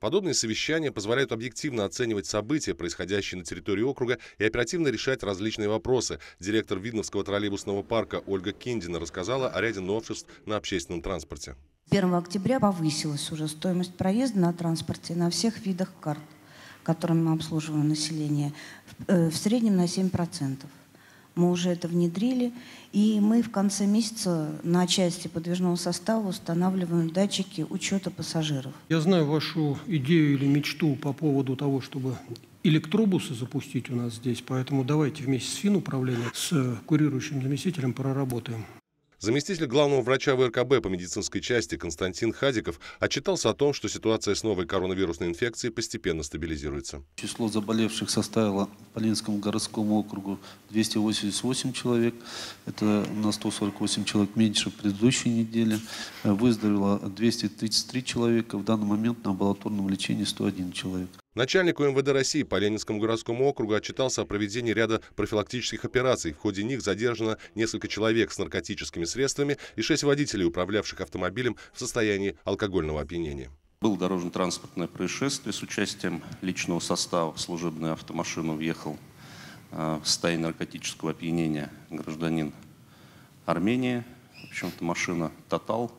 Подобные совещания позволяют объективно оценивать события, происходящие на территории округа, и оперативно решать различные вопросы. Директор Видновского троллейбусного парка Ольга Киндина рассказала о ряде новшеств на общественном транспорте. 1 октября повысилась уже стоимость проезда на транспорте на всех видах карт, которыми мы обслуживаем население, э, в среднем на 7% мы уже это внедрили. И мы в конце месяца на части подвижного состава устанавливаем датчики учета пассажиров. Я знаю вашу идею или мечту по поводу того, чтобы электробусы запустить у нас здесь, поэтому давайте вместе с финуправлением, с курирующим заместителем проработаем. Заместитель главного врача ВРКБ по медицинской части Константин Хадиков отчитался о том, что ситуация с новой коронавирусной инфекцией постепенно стабилизируется. Число заболевших составило по Ленинскому городскому округу 288 человек. Это на 148 человек меньше предыдущей недели. Выздоровело 233 человека. В данный момент на амбулаторном лечении 101 человек начальник МВД России по Ленинскому городскому округу отчитался о проведении ряда профилактических операций. В ходе них задержано несколько человек с наркотическими средствами и шесть водителей, управлявших автомобилем в состоянии алкогольного опьянения. Было дорожно-транспортное происшествие с участием личного состава. В служебную автомашину въехал э, в состоянии наркотического опьянения гражданин Армении. В общем-то машина «Тотал».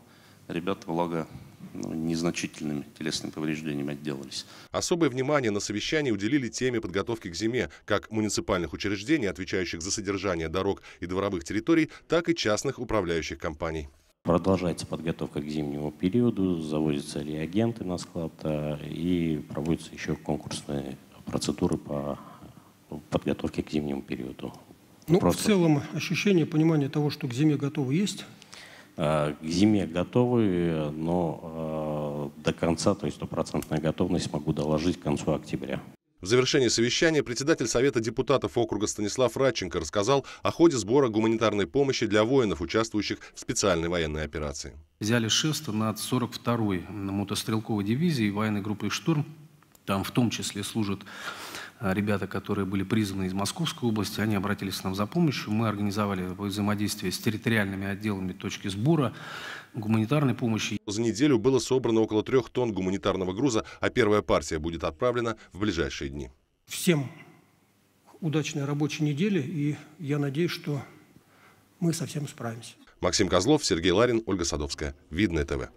Ребята, благо, ну, незначительными телесными повреждениями отделались. Особое внимание на совещании уделили теме подготовки к зиме, как муниципальных учреждений, отвечающих за содержание дорог и дворовых территорий, так и частных управляющих компаний. Продолжается подготовка к зимнему периоду, завозятся реагенты на склад а, и проводятся еще конкурсные процедуры по подготовке к зимнему периоду. Ну, Просто... в целом ощущение, понимание того, что к зиме готовы есть – Э, к зиме готовы, но э, до конца, то есть стопроцентная готовность могу доложить к концу октября. В завершении совещания председатель Совета депутатов округа Станислав Радченко рассказал о ходе сбора гуманитарной помощи для воинов, участвующих в специальной военной операции. Взяли шесто над 42-й мотострелковой дивизией военной группой «Штурм». Там в том числе служат а ребята, которые были призваны из Московской области, они обратились к нам за помощью. Мы организовали взаимодействие с территориальными отделами точки сбора гуманитарной помощи. За неделю было собрано около трех тонн гуманитарного груза, а первая партия будет отправлена в ближайшие дни. Всем удачной рабочей недели, и я надеюсь, что мы совсем справимся. Максим Козлов, Сергей Ларин, Ольга Садовская. Видное ТВ.